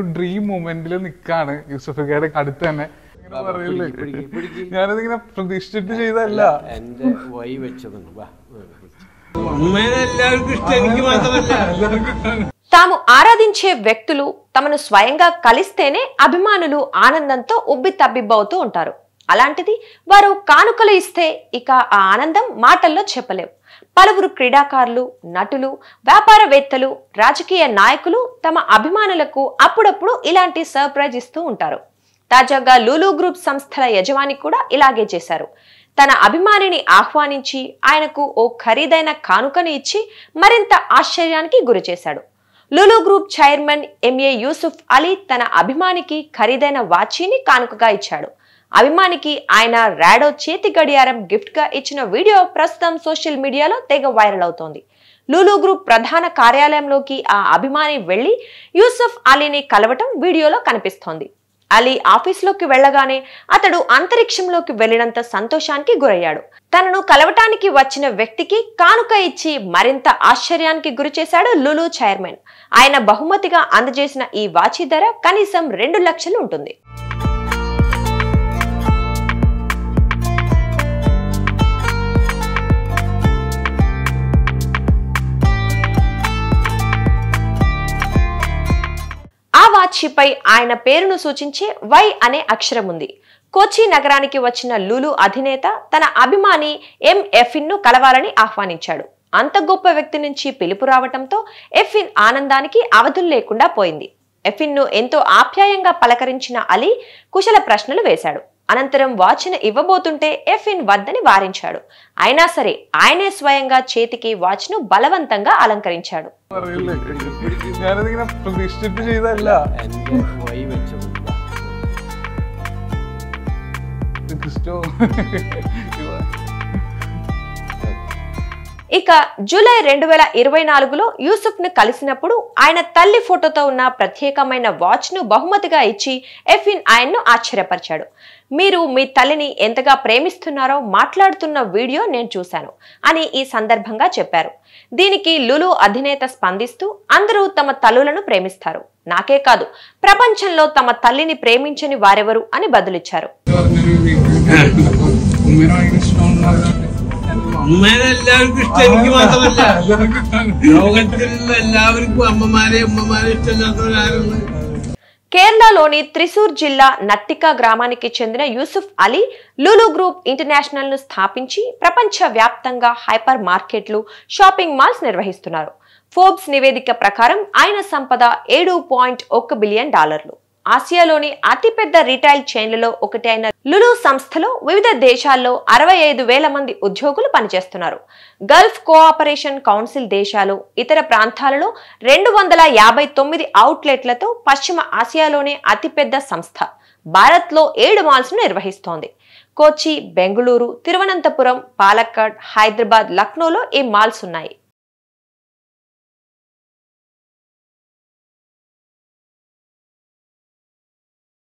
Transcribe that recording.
to dream മൂമെന്റിൽ നിൽക്കാണ് യൂസഫിക്കയുടെ അടുത്ത് തന്നെ ഞാനതിങ്ങനെ പ്രതീക്ഷിച്ചിട്ട് ചെയ്തല്ല എന്റെ വൈ വെച്ചതാണ് తాము ఆరాధించే వ్యక్తులు తమను స్వయంగా కలిస్తేనే అభిమానులు ఆనందంతో ఉబ్బి తబ్బిబ్బవుతూ ఉంటారు అలాంటిది వారు కానుకలు ఇస్తే ఇక ఆ ఆనందం మాటల్లో చెప్పలేవు పలువురు క్రీడాకారులు నటులు వ్యాపారవేత్తలు రాజకీయ నాయకులు తమ అభిమానులకు అప్పుడప్పుడు ఇలాంటి సర్ప్రైజ్ ఇస్తూ ఉంటారు తాజాగా లూలు గ్రూప్ సంస్థల యజమాని కూడా ఇలాగే చేశారు తన అభిమానిని ఆహ్వానించి ఆయనకు ఓ ఖరీదైన కానుకను ఇచ్చి మరింత ఆశ్చర్యానికి గురిచేశాడు Lulu group chairman M A Yusuf Ali తన అభిమానికి ఖరీదైన వాచీని కానుకగా ఇచ్చాడు అభిమానికి ఆయన రాడో చేతి గడియారం గిఫ్ట్గా ఇచ్చిన వీడియో ప్రస్తుతం సోషల్ మీడియాలో తెగ వైరల్ అవుతోంది లూలు గ్రూప్ ప్రధాన కార్యాలయంలోకి ఆ అభిమాని వెళ్లి యూసఫ్ అలీని కలవటం వీడియోలో కనిపిస్తోంది అలీ ఆఫీస్లోకి వెళ్ళగానే అతడు అంతరిక్షంలోకి వెళ్ళినంత సంతోషానికి గురయ్యాడు తనను కలవటానికి వచ్చిన వ్యక్తికి కానుక ఇచ్చి మరింత ఆశ్చర్యానికి గురిచేశాడు లులు చైర్మన్ ఆయన బహుమతిగా అందజేసిన ఈ వాచి ధర కనీసం రెండు లక్షలు ఉంటుంది పాచిపై ఆయన పేరును సూచించే వై అనే అక్షరం ఉంది కోచి నగరానికి వచ్చిన లులు అధినేత తన అభిమాని ఎం ను కలవాలని ఆహ్వానించాడు అంత గొప్ప వ్యక్తి నుంచి పిలుపు రావటంతో ఎఫిన్ ఆనందానికి అవధులు లేకుండా పోయింది ఎఫిన్ను ఎంతో ఆప్యాయంగా పలకరించిన అలీ కుశల ప్రశ్నలు వేశాడు అనంతరం వాచ్ను ఇవ్వబోతుంటే ఎఫిన్ వద్దని వారించాడు అయినా సరే ఆయనే స్వయంగా చేతికి వాచ్ను బలవంతంగా అలంకరించాడు ఇక జూలై రెండు వేల ఇరవై నాలుగులో యూసుఫ్ ను కలిసినప్పుడు ఆయన తల్లి ఫోటోతో ఉన్న ప్రత్యేకమైన వాచ్ ను బహుమతిగా ఇచ్చి ఎఫిన్ ఆయన్ను ఆశ్చర్యపరిచాడు మీరు మీ తల్లిని ఎంతగా ప్రేమిస్తున్నారో మాట్లాడుతున్న వీడియో నేను చూశాను అని ఈ సందర్భంగా చెప్పారు దీనికి లులు అధినేత స్పందిస్తూ అందరూ తమ తల్లులను ప్రేమిస్తారు నాకే కాదు ప్రపంచంలో తమ తల్లిని ప్రేమించని వారెవరు అని బదులిచ్చారు ഇഷ്ടം എനിക്ക് മാത്രമല്ല ലോകത്തിലുള്ള എല്ലാവർക്കും അമ്മമാരെ ഉമ്മമാരെ ഇഷ്ടമില്ലാത്തവരാരുണ്ട് కేరళలోని త్రిశూర్ జిల్లా నట్టికా గ్రామానికి చెందిన యూసుఫ్ అలీ లులు గ్రూప్ ఇంటర్నేషనల్ను స్థాపించి ప్రపంచవ్యాప్తంగా హైపర్ మార్కెట్లు షాపింగ్ మాల్స్ నిర్వహిస్తున్నారు ఫోర్బ్స్ నివేదిక ప్రకారం ఆయన సంపద ఏడు పాయింట్ ఒక బిలియన్ డాలర్లు ఆసియాలోని అతిపెద్ద రిటైల్ చైన్లలో ఒకటి అయిన లులు సంస్థలో వివిధ దేశాల్లో అరవై ఐదు వేల మంది ఉద్యోగులు పనిచేస్తున్నారు గల్ఫ్ కోఆపరేషన్ కౌన్సిల్ దేశాలు ఇతర ప్రాంతాలలో రెండు వందల యాభై తొమ్మిది అవుట్లెట్లతో పశ్చిమ ఆసియాలోనే అతిపెద్ద సంస్థ భారత్లో ఏడు మాల్స్ను నిర్వహిస్తోంది కోచి బెంగళూరు తిరువనంతపురం పాలక్కాడ్ హైదరాబాద్ లక్నోలో ఈ మాల్స్ ఉన్నాయి